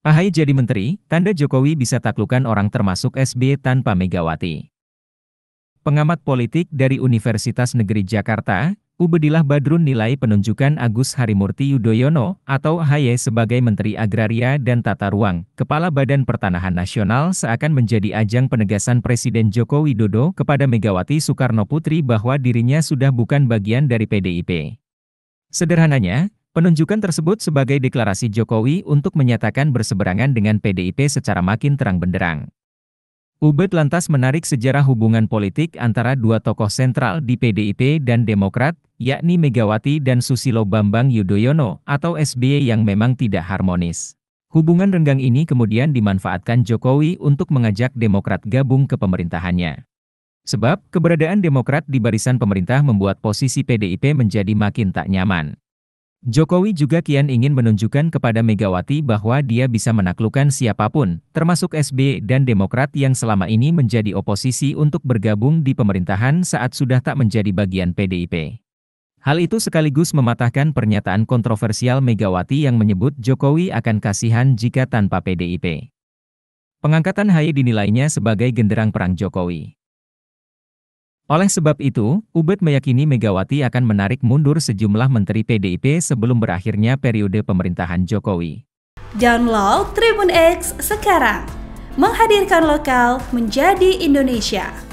Ahai jadi menteri, tanda Jokowi bisa taklukan orang termasuk SBY tanpa Megawati. Pengamat politik dari Universitas Negeri Jakarta, Ubedilah Badrun nilai penunjukan Agus Harimurti Yudhoyono atau AHY sebagai Menteri Agraria dan Tata Ruang, Kepala Badan Pertanahan Nasional seakan menjadi ajang penegasan Presiden Joko Widodo kepada Megawati Soekarno Putri bahwa dirinya sudah bukan bagian dari PDIP. Sederhananya, Penunjukan tersebut sebagai deklarasi Jokowi untuk menyatakan berseberangan dengan PDIP secara makin terang benderang. Ubed lantas menarik sejarah hubungan politik antara dua tokoh sentral di PDIP dan Demokrat, yakni Megawati dan Susilo Bambang Yudhoyono atau SBY yang memang tidak harmonis. Hubungan renggang ini kemudian dimanfaatkan Jokowi untuk mengajak Demokrat gabung ke pemerintahannya. Sebab, keberadaan Demokrat di barisan pemerintah membuat posisi PDIP menjadi makin tak nyaman. Jokowi juga kian ingin menunjukkan kepada Megawati bahwa dia bisa menaklukkan siapapun, termasuk SB dan Demokrat yang selama ini menjadi oposisi untuk bergabung di pemerintahan saat sudah tak menjadi bagian PDIP. Hal itu sekaligus mematahkan pernyataan kontroversial Megawati yang menyebut Jokowi akan kasihan jika tanpa PDIP. Pengangkatan Haye dinilainya sebagai genderang perang Jokowi. Oleh sebab itu, Ubed meyakini Megawati akan menarik mundur sejumlah menteri PDIP sebelum berakhirnya periode pemerintahan Jokowi. Download Tribun X sekarang, menghadirkan lokal menjadi Indonesia.